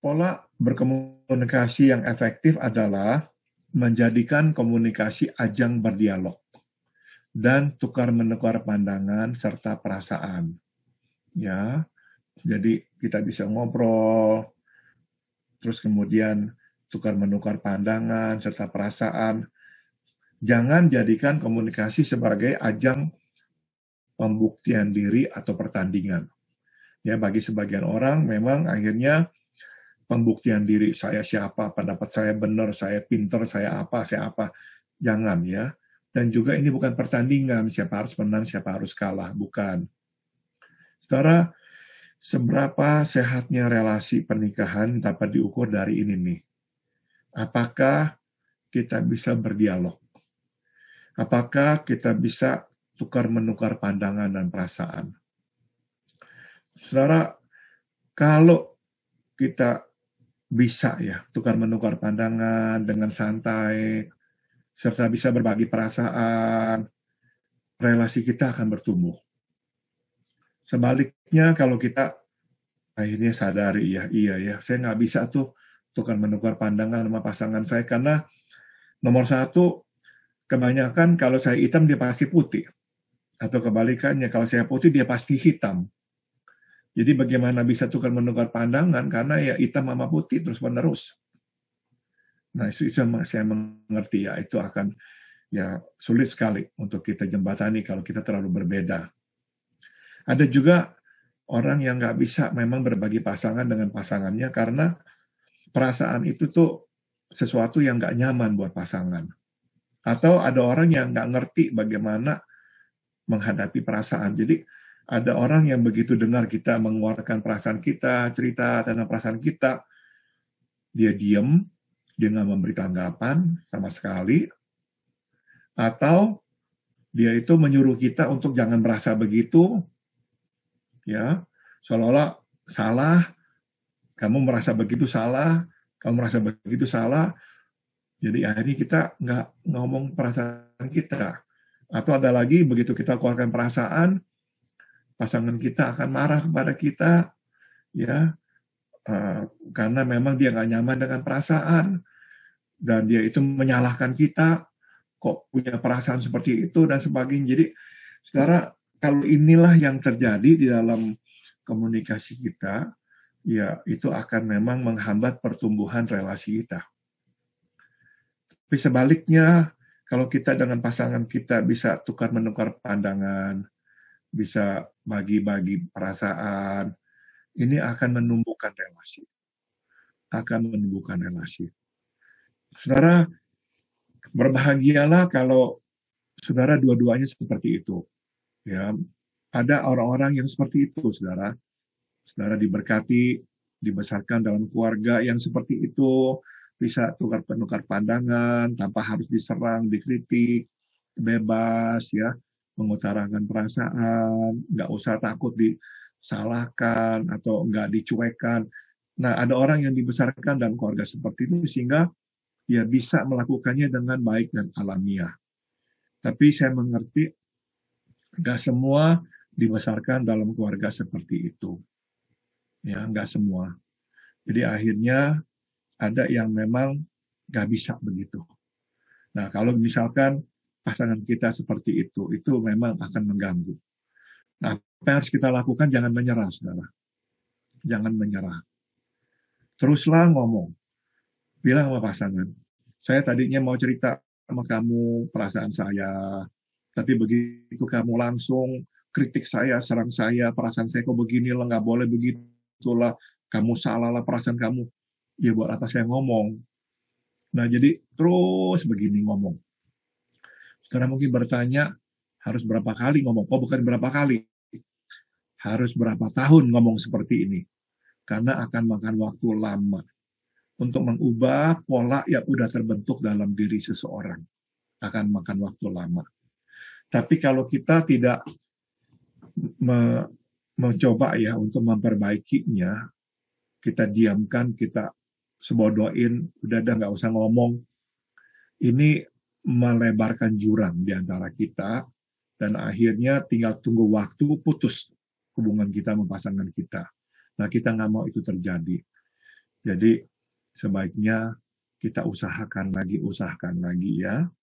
Pola berkomunikasi yang efektif adalah menjadikan komunikasi ajang berdialog dan tukar menukar pandangan serta perasaan. Ya. Jadi kita bisa ngobrol terus kemudian tukar menukar pandangan serta perasaan. Jangan jadikan komunikasi sebagai ajang pembuktian diri atau pertandingan. Ya, bagi sebagian orang memang akhirnya pembuktian diri saya siapa, pendapat saya benar, saya pinter, saya apa, saya apa. Jangan ya. Dan juga ini bukan pertandingan, siapa harus menang, siapa harus kalah, bukan. Saudara, seberapa sehatnya relasi pernikahan dapat diukur dari ini nih. Apakah kita bisa berdialog? Apakah kita bisa tukar menukar pandangan dan perasaan? Saudara, kalau kita bisa ya tukar menukar pandangan dengan santai serta bisa berbagi perasaan, relasi kita akan bertumbuh. Sebaliknya kalau kita akhirnya sadari ya, iya ya, saya nggak bisa tuh tukar menukar pandangan sama pasangan saya karena nomor satu kebanyakan kalau saya hitam dia pasti putih atau kebalikannya kalau saya putih dia pasti hitam jadi bagaimana bisa tukar menukar pandangan karena ya hitam sama putih terus menerus. Nah itu, itu saya mengerti ya itu akan ya sulit sekali untuk kita jembatani kalau kita terlalu berbeda. Ada juga orang yang nggak bisa memang berbagi pasangan dengan pasangannya karena perasaan itu tuh sesuatu yang nggak nyaman buat pasangan. Atau ada orang yang nggak ngerti bagaimana menghadapi perasaan. Jadi ada orang yang begitu dengar kita mengeluarkan perasaan kita, cerita tentang perasaan kita, dia diam, dia nggak memberi tanggapan sama sekali, atau dia itu menyuruh kita untuk jangan merasa begitu, ya, seolah-olah salah, kamu merasa begitu salah, kamu merasa begitu salah, jadi akhirnya kita nggak ngomong perasaan kita. Atau ada lagi begitu kita keluarkan perasaan, pasangan kita akan marah kepada kita ya eh, karena memang dia nggak nyaman dengan perasaan dan dia itu menyalahkan kita kok punya perasaan seperti itu dan sebagainya jadi secara kalau inilah yang terjadi di dalam komunikasi kita ya itu akan memang menghambat pertumbuhan relasi kita tapi sebaliknya kalau kita dengan pasangan kita bisa tukar menukar pandangan bisa bagi-bagi perasaan, ini akan menumbuhkan relasi. Akan menumbuhkan relasi. Saudara, berbahagialah kalau saudara dua-duanya seperti itu. Ya, ada orang-orang yang seperti itu, saudara. Saudara diberkati, dibesarkan dalam keluarga yang seperti itu, bisa tukar penukar pandangan tanpa harus diserang, dikritik, bebas ya mengutarakan perasaan, nggak usah takut disalahkan atau nggak dicuekan. Nah, ada orang yang dibesarkan dalam keluarga seperti itu sehingga ya bisa melakukannya dengan baik dan alamiah. Tapi saya mengerti nggak semua dibesarkan dalam keluarga seperti itu. Ya, nggak semua. Jadi akhirnya ada yang memang nggak bisa begitu. Nah, kalau misalkan pasangan kita seperti itu, itu memang akan mengganggu. Nah, apa yang harus kita lakukan? Jangan menyerah, saudara. Jangan menyerah. Teruslah ngomong. Bilang sama pasangan, saya tadinya mau cerita sama kamu perasaan saya, tapi begitu kamu langsung kritik saya, serang saya, perasaan saya kok begini lah, nggak boleh begitu lah. kamu salah lah perasaan kamu. Ya buat apa saya ngomong? Nah jadi terus begini ngomong karena mungkin bertanya, harus berapa kali ngomong? Oh, bukan berapa kali. Harus berapa tahun ngomong seperti ini. Karena akan makan waktu lama untuk mengubah pola yang sudah terbentuk dalam diri seseorang. Akan makan waktu lama. Tapi kalau kita tidak me mencoba ya untuk memperbaikinya, kita diamkan, kita sebodohin udah dah nggak usah ngomong. Ini melebarkan jurang di antara kita dan akhirnya tinggal tunggu waktu putus hubungan kita sama pasangan kita. Nah, kita nggak mau itu terjadi. Jadi, sebaiknya kita usahakan lagi, usahakan lagi ya.